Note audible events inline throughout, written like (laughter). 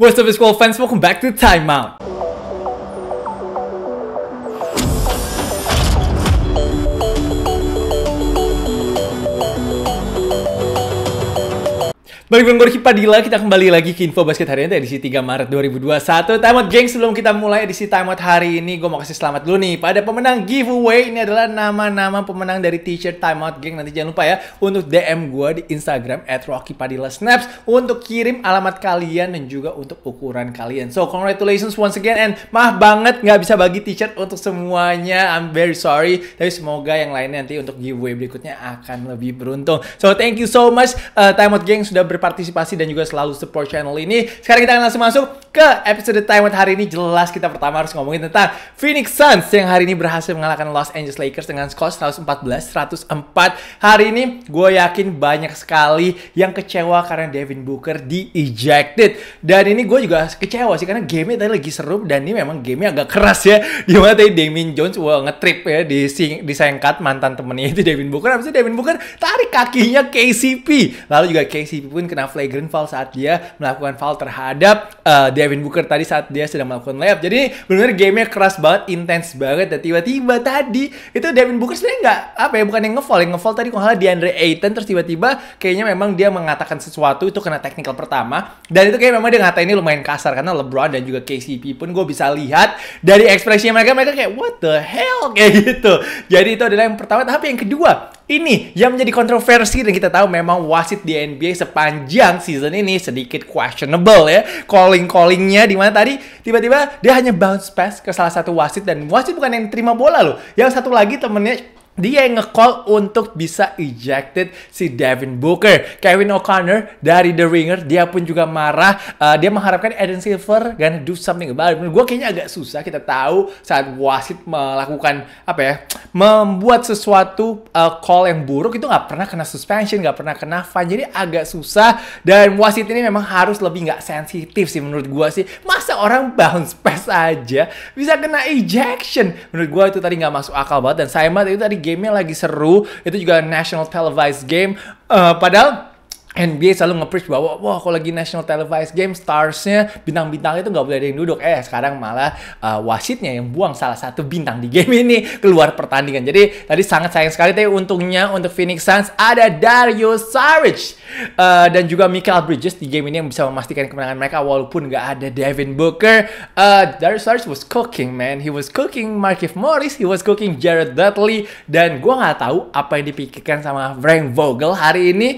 What's up, it's Squall fans? Welcome back to Timeout. Baik, Bang Padilla, kita kembali lagi ke Info Basket hari Harian edisi 3 Maret 2021. Timeout geng, sebelum kita mulai edisi timeout hari ini, gue mau kasih selamat dulu nih pada pemenang giveaway. Ini adalah nama-nama pemenang dari t-shirt timeout geng. Nanti jangan lupa ya, untuk DM gue di Instagram at Rocky Padilla Snaps untuk kirim alamat kalian dan juga untuk ukuran kalian. So, congratulations once again and maaf banget nggak bisa bagi t-shirt untuk semuanya. I'm very sorry. Tapi semoga yang lainnya nanti untuk giveaway berikutnya akan lebih beruntung. So, thank you so much uh, eh, timeout geng sudah ber berpartisipasi dan juga selalu support channel ini. Sekarang kita akan langsung masuk ke episode Taiwan hari ini jelas kita pertama harus ngomongin tentang Phoenix Suns yang hari ini berhasil mengalahkan Los Angeles Lakers dengan skor 114-104. Hari ini gue yakin banyak sekali yang kecewa karena Devin Booker di ejected. Dan ini gue juga kecewa sih karena game tadi lagi seru dan ini memang game agak keras ya. (laughs) Dimana tadi Damien Jones wah, ngetrip ya di disengkat mantan temennya itu Devin Booker. Habis itu Devin Booker tarik kakinya KCP. Lalu juga KCP pun kena flagrant foul saat dia melakukan foul terhadap uh, Devin Booker tadi saat dia sedang melakukan layup. Jadi benar-benar gamenya keras banget, intens banget. Dan tiba-tiba tadi itu Devin Booker sebenarnya nggak apa ya bukan yang ngefall, yang ngefall tadi kalau di Andre Ayton terus tiba-tiba kayaknya memang dia mengatakan sesuatu itu kena teknikal pertama dan itu kayak memang dia ngata ini lumayan kasar karena LeBron dan juga KCP pun gue bisa lihat dari ekspresinya mereka mereka kayak what the hell (laughs) kayak gitu. Jadi itu adalah yang pertama. Tapi yang kedua ini yang menjadi kontroversi dan kita tahu memang wasit di NBA sepanjang season ini sedikit questionable ya. Calling-callingnya di mana tadi tiba-tiba dia hanya bounce pass ke salah satu wasit dan wasit bukan yang terima bola loh. Yang satu lagi temennya dia yang ngecall untuk bisa ejected si Devin Booker. Kevin O'Connor dari The Ringer, dia pun juga marah. Uh, dia mengharapkan Eden Silver gonna do something about it. Gue kayaknya agak susah kita tahu saat wasit melakukan apa ya, membuat sesuatu uh, call yang buruk itu nggak pernah kena suspension, nggak pernah kena fine. Jadi agak susah dan wasit ini memang harus lebih nggak sensitif sih menurut gue sih. Masa orang bounce pass aja bisa kena ejection? Menurut gue itu tadi nggak masuk akal banget dan saya mati itu tadi gamenya lagi seru itu juga national televised game uh, padahal NBA selalu nge-preach bahwa wah kalau lagi national televised game starsnya bintang bintang itu nggak boleh ada yang duduk eh sekarang malah uh, wasitnya yang buang salah satu bintang di game ini (laughs) keluar pertandingan jadi tadi sangat sayang sekali tapi untungnya untuk Phoenix Suns ada Dario Saric uh, dan juga Michael Bridges di game ini yang bisa memastikan kemenangan mereka walaupun nggak ada Devin Booker uh, Dario Saric was cooking man he was cooking Markif Morris he was cooking Jared Dudley dan gue nggak tahu apa yang dipikirkan sama Frank Vogel hari ini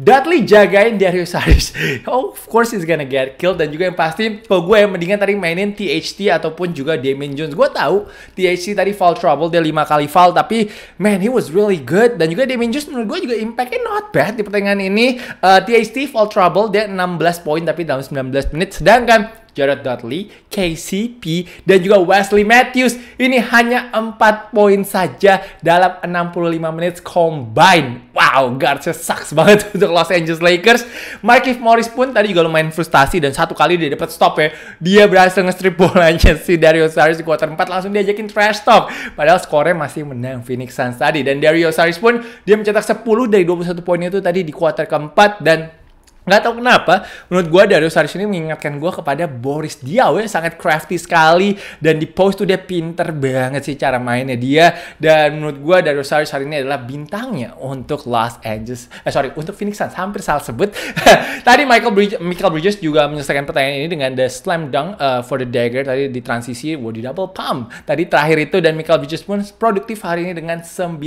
Dudley jagain Darius Harris. (laughs) Oh, of course he's gonna get killed. Dan juga yang pasti, kalau gue yang mendingan tadi mainin THT ataupun juga Damien Jones. Gue tahu THT tadi foul trouble, dia 5 kali foul. Tapi, man, he was really good. Dan juga Damien Jones menurut gue juga impactnya not bad di pertandingan ini. Uh, eh, THT foul trouble, dia 16 poin tapi dalam 19 menit. Sedangkan Jared Dudley, KCP, dan juga Wesley Matthews. Ini hanya 4 poin saja dalam 65 menit combine. Wow, guardsnya sucks banget (laughs) untuk Los Angeles Lakers. Markif Morris pun tadi juga lumayan frustasi dan satu kali dia dapat stop ya. Dia berhasil nge-strip bolanya si Dario Saric di quarter 4 langsung diajakin trash talk. Padahal skornya masih menang Phoenix Suns tadi. Dan Dario Saric pun dia mencetak 10 dari 21 poinnya itu tadi di quarter keempat dan Gak tau kenapa, menurut gue Darius Saric ini mengingatkan gue kepada Boris Diaw yang sangat crafty sekali dan di post tuh dia pinter banget sih cara mainnya dia dan menurut gue Darius Saric hari ini adalah bintangnya untuk Los Angeles, eh sorry untuk Phoenix Suns hampir salah sebut. (laughs) Tadi Michael Bridges, Michael Bridges juga menyelesaikan pertanyaan ini dengan the slam dunk uh, for the dagger tadi di transisi body double pump tadi terakhir itu dan Michael Bridges pun produktif hari ini dengan 19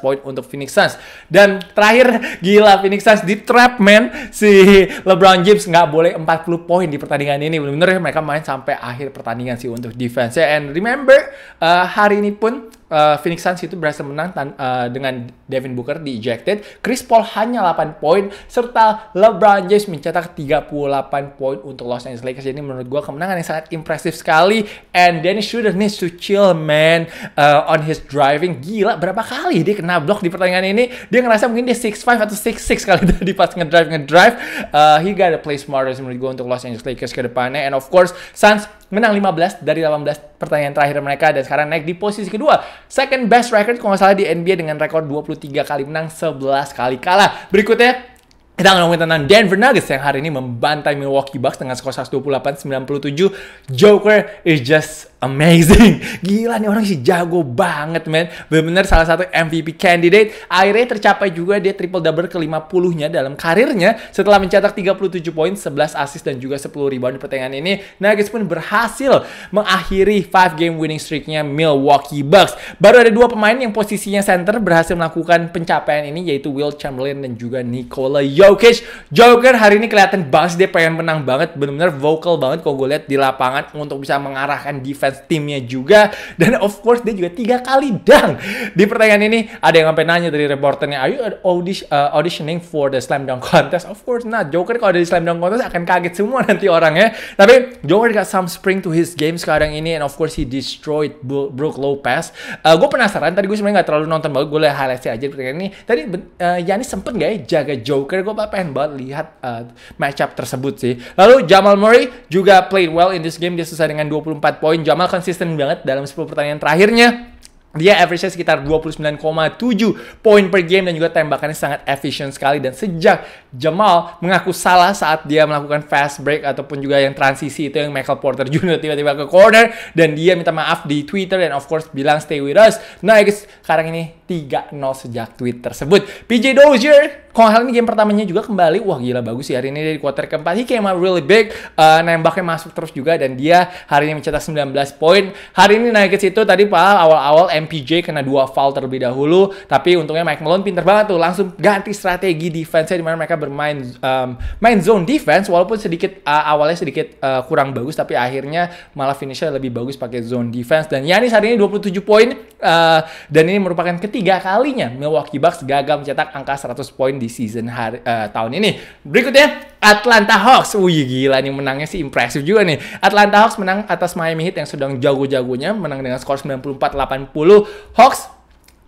poin untuk Phoenix Suns dan terakhir gila Phoenix Suns di trap man si si LeBron James nggak boleh 40 poin di pertandingan ini. Bener-bener ya, mereka main sampai akhir pertandingan sih untuk defense. And remember uh, hari ini pun uh, Phoenix Suns itu berhasil menang uh, dengan Devin Booker di ejected. Chris Paul hanya 8 poin serta LeBron James mencetak 38 poin untuk Los Angeles Lakers. Jadi menurut gue kemenangan yang sangat impresif sekali. And Dennis Schroeder needs to chill man uh, on his driving. Gila berapa kali dia kena blok di pertandingan ini. Dia ngerasa mungkin dia 6'5 atau 6'6 kali (laughs) tadi pas ngedrive ngedrive. Uh, he gotta play smarter menurut gue untuk Los Angeles Lakers ke depannya. And of course Suns menang 15 dari 18 pertanyaan terakhir mereka dan sekarang naik di posisi kedua. Second best record kalau nggak salah di NBA dengan rekor 23 kali menang, 11 kali kalah. Berikutnya, kita akan ngomongin tentang Denver Nuggets yang hari ini membantai Milwaukee Bucks dengan skor 128-97. Joker is just amazing. (laughs) Gila nih orang sih jago banget men. Benar-benar salah satu MVP candidate. Akhirnya tercapai juga dia triple double ke 50-nya dalam karirnya setelah mencetak 37 poin, 11 assist dan juga 10 rebound di pertandingan ini. Nuggets pun berhasil mengakhiri 5 game winning streaknya Milwaukee Bucks. Baru ada dua pemain yang posisinya center berhasil melakukan pencapaian ini yaitu Will Chamberlain dan juga Nikola Jokic. Joker hari ini kelihatan banget dia pengen menang banget, benar-benar vocal banget kalau gue lihat di lapangan untuk bisa mengarahkan defense timnya juga (laughs) dan of course dia juga tiga kali dang di pertanyaan ini ada yang sampai nanya dari reporternya are you audition, uh, auditioning for the slam dunk contest of course not Joker kalau ada di slam dunk contest akan kaget semua nanti orangnya tapi Joker got some spring to his game sekarang ini and of course he destroyed Brook Lopez uh, gue penasaran tadi gue sebenarnya gak terlalu nonton banget gue lihat highlightnya aja pertanyaan ini tadi uh, Yani sempet nggak ya jaga Joker gue pengen banget lihat uh, matchup tersebut sih lalu Jamal Murray juga played well in this game dia selesai dengan 24 poin Jamal konsisten banget dalam 10 pertandingan terakhirnya. Dia average sekitar 29,7 poin per game dan juga tembakannya sangat efisien sekali. Dan sejak Jamal mengaku salah saat dia melakukan fast break ataupun juga yang transisi itu yang Michael Porter (laughs) Jr. tiba-tiba ke corner. Dan dia minta maaf di Twitter dan of course bilang stay with us. Nah guys, sekarang ini 3-0 sejak tweet tersebut. PJ Dozier, kalau hal ini game pertamanya juga kembali. Wah gila bagus sih ya. hari ini dari quarter keempat. He came out really big. Uh, nembaknya masuk terus juga dan dia hari ini mencetak 19 poin. Hari ini naik ke situ tadi Pak awal-awal MPJ kena dua foul terlebih dahulu. Tapi untungnya Mike Malone pinter banget tuh. Langsung ganti strategi defense-nya dimana mereka bermain um, main zone defense. Walaupun sedikit uh, awalnya sedikit uh, kurang bagus tapi akhirnya malah finishnya lebih bagus pakai zone defense. Dan Yanis hari ini 27 poin. Uh, dan ini merupakan ketiga ketiga kalinya Milwaukee Bucks gagal mencetak angka 100 poin di season hari, uh, eh, tahun ini. Berikutnya Atlanta Hawks. Wih gila nih menangnya sih impresif juga nih. Atlanta Hawks menang atas Miami Heat yang sedang jago-jagonya menang dengan skor 94-80. Hawks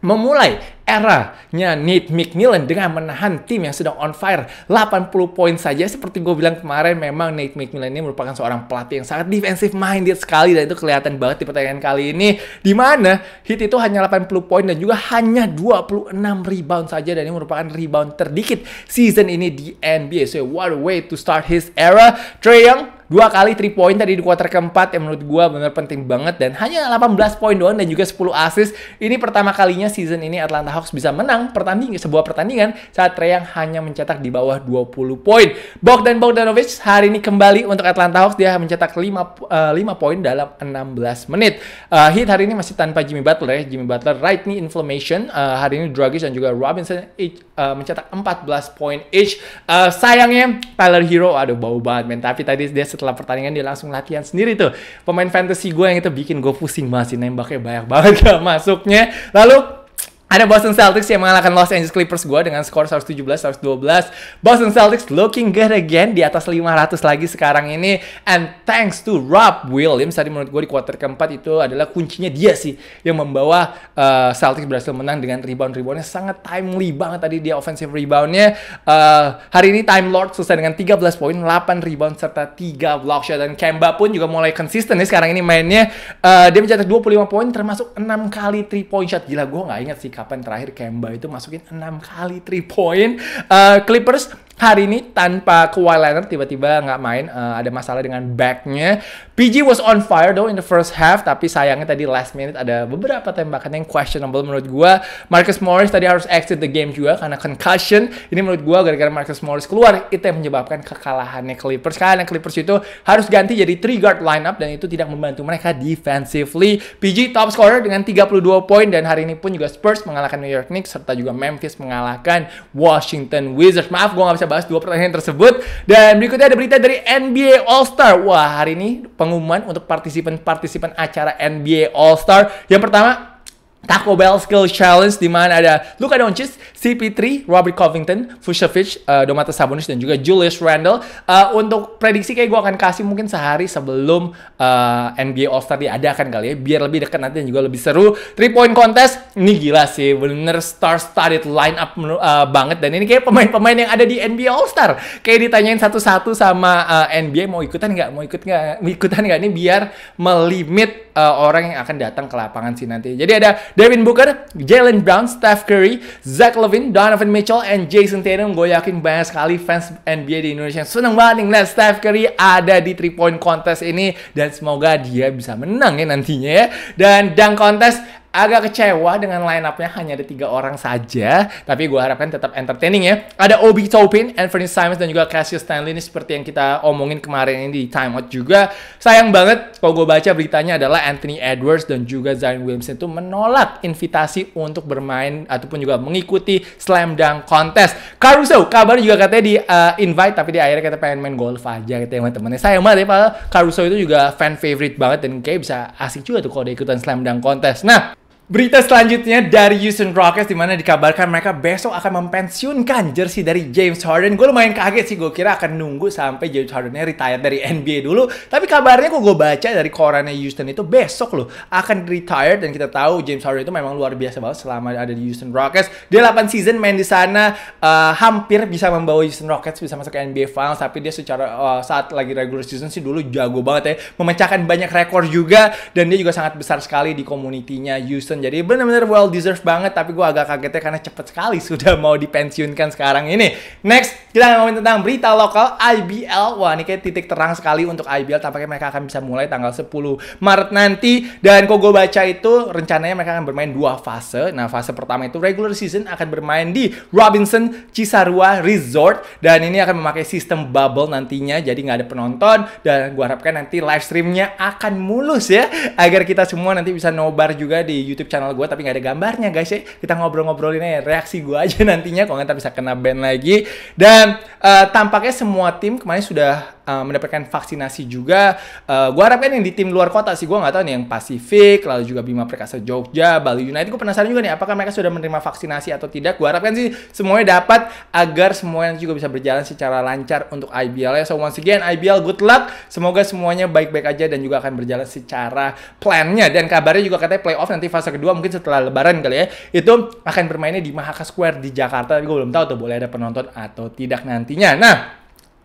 memulai eranya Nate McMillan dengan menahan tim yang sedang on fire 80 poin saja seperti gue bilang kemarin memang Nate McMillan ini merupakan seorang pelatih yang sangat defensive minded sekali dan itu kelihatan banget di pertandingan kali ini di mana hit itu hanya 80 poin dan juga hanya 26 rebound saja dan ini merupakan rebound terdikit season ini di NBA so what a way to start his era Trey Young Dua kali three point tadi di quarter keempat yang menurut gue benar penting banget dan hanya 18 poin doang dan juga 10 assist. Ini pertama kalinya season ini Atlanta Hawks bisa menang pertandingan sebuah pertandingan saat yang hanya mencetak di bawah 20 poin. Bogdan Bogdanovic hari ini kembali untuk Atlanta Hawks dia mencetak 5 uh, 5 poin dalam 16 menit. Uh, Heat hari ini masih tanpa Jimmy Butler ya. Jimmy Butler right knee inflammation. Uh, hari ini Dragic dan juga Robinson each, uh, mencetak 14 poin each. Uh, sayangnya Tyler Hero aduh bau banget men tapi tadi dia setelah pertandingan dia langsung latihan sendiri tuh. Pemain fantasy gue yang itu bikin gue pusing banget sih nembaknya banyak banget gak masuknya. Lalu ada Boston Celtics yang mengalahkan Los Angeles Clippers gue dengan skor 117-112. Boston Celtics looking good again di atas 500 lagi sekarang ini. And thanks to Rob Williams, tadi menurut gue di quarter keempat itu adalah kuncinya dia sih. Yang membawa uh, Celtics berhasil menang dengan rebound-reboundnya sangat timely banget tadi dia offensive reboundnya. Uh, hari ini Time Lord selesai dengan 13 poin, 8 rebound, serta 3 block shot. Dan Kemba pun juga mulai konsisten nih sekarang ini mainnya. Uh, dia mencetak 25 poin termasuk 6 kali 3 point shot. Gila gue gak inget sih kapan terakhir Kemba itu masukin 6 kali 3 point. Uh, Clippers hari ini tanpa Kawhi Leonard tiba-tiba nggak main, uh, ada masalah dengan backnya. PG was on fire though in the first half, tapi sayangnya tadi last minute ada beberapa tembakan yang questionable menurut gue Marcus Morris tadi harus exit the game juga karena concussion. Ini menurut gue gara-gara Marcus Morris keluar itu yang menyebabkan kekalahannya Clippers. Karena Clippers itu harus ganti jadi three guard lineup dan itu tidak membantu mereka defensively. PG top scorer dengan 32 poin dan hari ini pun juga Spurs mengalahkan New York Knicks serta juga Memphis mengalahkan Washington Wizards. Maaf gue nggak bisa bahas dua pertandingan tersebut. Dan berikutnya ada berita dari NBA All Star. Wah, hari ini pengumuman untuk partisipan-partisipan acara NBA All Star. Yang pertama Taco Bell Skill Challenge di mana ada Luka Doncic, CP3, Robert Covington, Vucevic, uh, Domantas Sabonis dan juga Julius Randle. Uh, untuk prediksi kayak gue akan kasih mungkin sehari sebelum uh, eh, NBA All Star diadakan kali ya, biar lebih dekat nanti dan juga lebih seru. Three point contest, ini gila sih, bener star Started line up uh, eh, banget dan ini kayak pemain-pemain yang ada di NBA All Star. Kayak ditanyain satu-satu sama uh, NBA mau ikutan nggak, mau ikut nggak, ikutan nggak ini biar melimit uh, orang yang akan datang ke lapangan sih nanti. Jadi ada Devin Booker, Jalen Brown, Steph Curry, Zach Levine, Donovan Mitchell, and Jason Tatum. Gue yakin banyak sekali fans NBA di Indonesia yang seneng banget ngeliat Steph Curry ada di 3 point contest ini. Dan semoga dia bisa menang ya nantinya ya. Dan dunk contest agak kecewa dengan line up-nya hanya ada tiga orang saja, tapi gue harapkan tetap entertaining ya. Ada Obi Topin, Anthony Simons, dan juga Cassius Stanley ini seperti yang kita omongin kemarin ini di timeout juga. Sayang banget kalau gue baca beritanya adalah Anthony Edwards dan juga Zion Williamson itu menolak invitasi untuk bermain ataupun juga mengikuti slam dunk contest. Caruso, kabar juga katanya di uh, invite tapi di akhirnya kita pengen main golf aja gitu ya teman-temannya. Sayang banget ya, Caruso itu juga fan favorite banget dan kayak bisa asik juga tuh kalau dia ikutan slam dunk contest. Nah, Berita selanjutnya dari Houston Rockets di mana dikabarkan mereka besok akan mempensiunkan jersey dari James Harden. Gue lumayan kaget sih, gue kira akan nunggu sampai James Hardennya retire dari NBA dulu. Tapi kabarnya kok gue baca dari korannya Houston itu besok loh akan retire dan kita tahu James Harden itu memang luar biasa banget selama ada di Houston Rockets. Dia 8 season main di sana uh, hampir bisa membawa Houston Rockets bisa masuk ke NBA Finals tapi dia secara uh, saat lagi regular season sih dulu jago banget ya, memecahkan banyak rekor juga dan dia juga sangat besar sekali di komunitinya Houston pensiun. Jadi benar-benar well deserved banget, tapi gue agak kagetnya karena cepet sekali (laughs) sudah mau dipensiunkan sekarang ini. Next, kita ngomongin tentang berita lokal IBL. Wah, ini kayak titik terang sekali untuk IBL, tampaknya mereka akan bisa mulai tanggal 10 Maret nanti. Dan kok gue baca itu, rencananya mereka akan bermain dua fase. Nah, fase pertama itu regular season akan bermain di Robinson Cisarua Resort. Dan ini akan memakai sistem bubble nantinya, jadi nggak ada penonton. Dan gue harapkan nanti live streamnya akan mulus ya, agar kita semua nanti bisa nobar juga di YouTube YouTube channel gue tapi nggak ada gambarnya guys ya. Kita ngobrol-ngobrolin aja ya. reaksi gue aja nantinya kalau nggak bisa kena band lagi. Dan uh, tampaknya semua tim kemarin sudah uh, mendapatkan vaksinasi juga. Uh, eh, gue harapkan yang di tim luar kota sih, gue nggak tahu nih yang Pasifik, lalu juga Bima Perkasa Jogja, Bali United. Gue penasaran juga nih apakah mereka sudah menerima vaksinasi atau tidak. Gue harapkan sih semuanya dapat agar semuanya juga bisa berjalan secara lancar untuk IBL ya. So once again IBL good luck. Semoga semuanya baik-baik aja dan juga akan berjalan secara plannya dan kabarnya juga katanya playoff nanti fase kedua mungkin setelah lebaran kali ya. Itu akan bermainnya di Mahaka Square di Jakarta. Tapi gue belum tahu tuh boleh ada penonton atau tidak nantinya. Nah,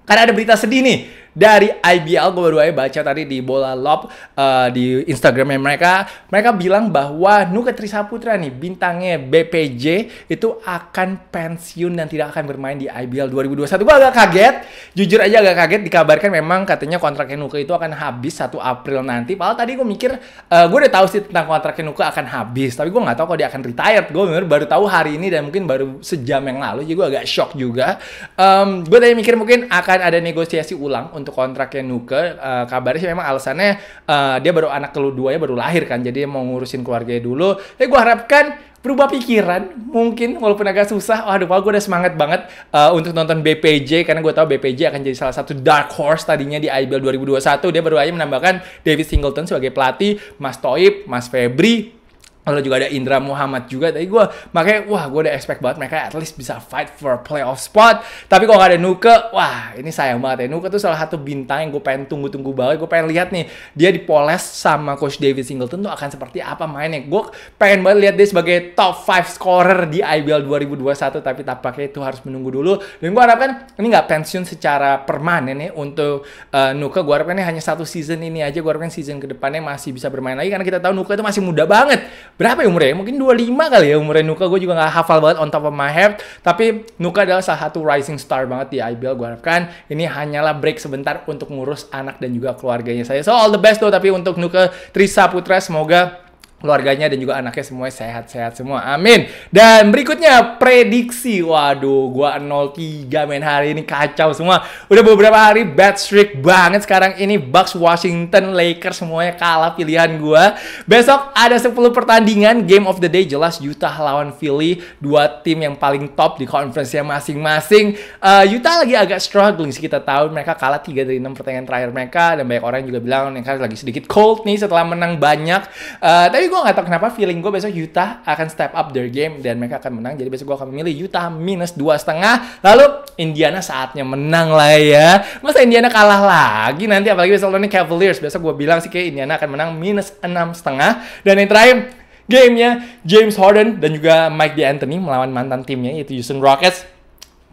karena ada berita sedih nih dari IBL gue baru aja baca tadi di Bola Lob uh, eh, di Instagramnya mereka mereka bilang bahwa Nuka Trisaputra nih bintangnya BPJ itu akan pensiun dan tidak akan bermain di IBL 2021 gue agak kaget jujur aja agak kaget dikabarkan memang katanya kontraknya Nuka itu akan habis 1 April nanti padahal tadi gue mikir uh, eh, gue udah tahu sih tentang kontraknya Nuka akan habis tapi gue nggak tahu kalau dia akan retired gue bener baru tahu hari ini dan mungkin baru sejam yang lalu jadi gue agak shock juga um, gue tadi mikir mungkin akan ada negosiasi ulang untuk kontraknya Nuke uh, kabarnya sih memang alasannya uh, dia baru anak kedua ya baru lahir kan jadi mau ngurusin keluarganya dulu eh gue harapkan berubah pikiran mungkin walaupun agak susah wah pak gue udah semangat banget uh, untuk nonton BPJ karena gue tahu BPJ akan jadi salah satu dark horse tadinya di IBL 2021 dia baru aja menambahkan David Singleton sebagai pelatih Mas Toib Mas Febri Lalu juga ada Indra Muhammad juga. Tapi gue makanya wah gue udah expect banget mereka at least bisa fight for playoff spot. Tapi kalau gak ada Nuke, wah ini sayang banget ya. Nuke tuh salah satu bintang yang gue pengen tunggu-tunggu banget. Gue pengen lihat nih dia dipoles sama Coach David Singleton tuh akan seperti apa mainnya. Gue pengen banget lihat dia sebagai top 5 scorer di IBL 2021. Tapi tampaknya itu harus menunggu dulu. Dan gue harapkan ini gak pensiun secara permanen nih untuk uh, Nuke. Gue harapkan ini hanya satu season ini aja. Gue harapkan season kedepannya masih bisa bermain lagi. Karena kita tahu Nuke itu masih muda banget berapa ya umurnya? Mungkin 25 kali ya umurnya Nuka. Gue juga gak hafal banget on top of my head. Tapi Nuka adalah salah satu rising star banget di IBL. Gue harapkan ini hanyalah break sebentar untuk ngurus anak dan juga keluarganya saya. So all the best tuh tapi untuk Nuka Trisa Putra semoga keluarganya dan juga anaknya semuanya sehat-sehat semua. Amin. Dan berikutnya prediksi. Waduh, gua 03 main hari ini kacau semua. Udah beberapa hari bad streak banget sekarang ini Bucks, Washington, Lakers semuanya kalah pilihan gua. Besok ada 10 pertandingan game of the day jelas Utah lawan Philly, dua tim yang paling top di konferensinya masing-masing. Uh, Utah lagi agak struggling sih kita tahu mereka kalah 3 dari 6 pertandingan terakhir mereka dan banyak orang juga bilang mereka lagi sedikit cold nih setelah menang banyak. Uh, tapi gue gak tau kenapa feeling gue besok Utah akan step up their game dan mereka akan menang. Jadi besok gue akan memilih Utah minus dua setengah. Lalu Indiana saatnya menang lah ya. Masa Indiana kalah lagi nanti apalagi besok lawannya Cavaliers. Besok gue bilang sih kayak Indiana akan menang minus enam setengah. Dan yang terakhir gamenya James Harden dan juga Mike D'Antoni melawan mantan timnya yaitu Houston Rockets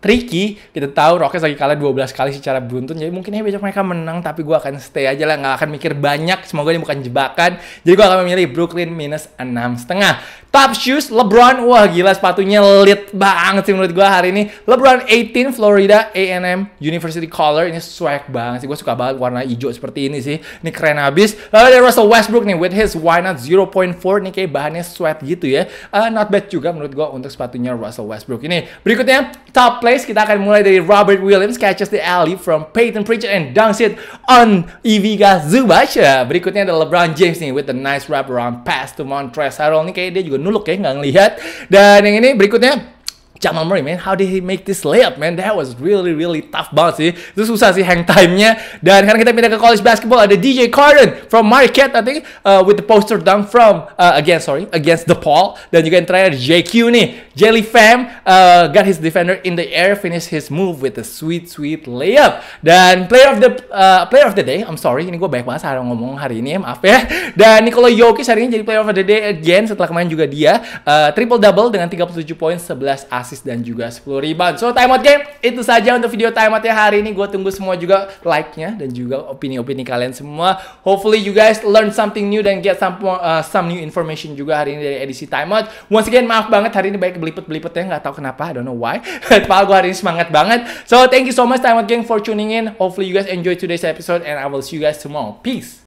tricky. Kita tahu Rockets lagi kalah 12 kali secara beruntun. Jadi mungkin ya besok mereka menang, tapi gue akan stay aja lah. Nggak akan mikir banyak. Semoga ini bukan jebakan. Jadi gue akan memilih Brooklyn minus enam setengah. Top shoes, LeBron. Wah gila sepatunya lit banget sih menurut gue hari ini. LeBron 18 Florida A&M University Color ini swag banget sih. Gue suka banget warna hijau seperti ini sih. Ini keren abis. Lalu ada Russell Westbrook nih with his why not 0.4 nih kayak bahannya sweat gitu ya. Uh, not bad juga menurut gue untuk sepatunya Russell Westbrook ini. Berikutnya top place kita akan mulai dari Robert Williams catches the alley from Peyton Pritchard and dunks it on Iviga Zubac. Uh, berikutnya ada LeBron James nih with the nice wraparound pass to Montrezl Harrell. Ini kayak dia juga nuluk ya nggak ngelihat. Dan yang ini berikutnya Jamal Murray man how did he make this layup man that was really really tough banget sih itu susah sih hang time-nya dan karena kita pindah ke college basketball ada DJ Carden from Marquette I think uh, with the poster dunk from uh, again sorry against the Paul dan juga yang terakhir JQ nih Jelly Fam uh, got his defender in the air finish his move with a sweet sweet layup dan player of the uh, player of the day I'm sorry ini gue banyak banget sekarang ngomong hari ini ya, maaf ya dan Nikola Jokic hari ini jadi player of the day again setelah kemarin juga dia uh, triple double dengan 37 poin 11 assist assist dan juga 10 rebound. So timeout game itu saja untuk video ya hari ini. Gue tunggu semua juga like-nya dan juga opini-opini kalian semua. Hopefully you guys learn something new dan get some uh, some new information juga hari ini dari edisi timeout. Once again maaf banget hari ini banyak belipet ya nggak tahu kenapa. I don't know why. (laughs) Padahal gue hari ini semangat banget. So thank you so much timeout game for tuning in. Hopefully you guys enjoy today's episode and I will see you guys tomorrow. Peace.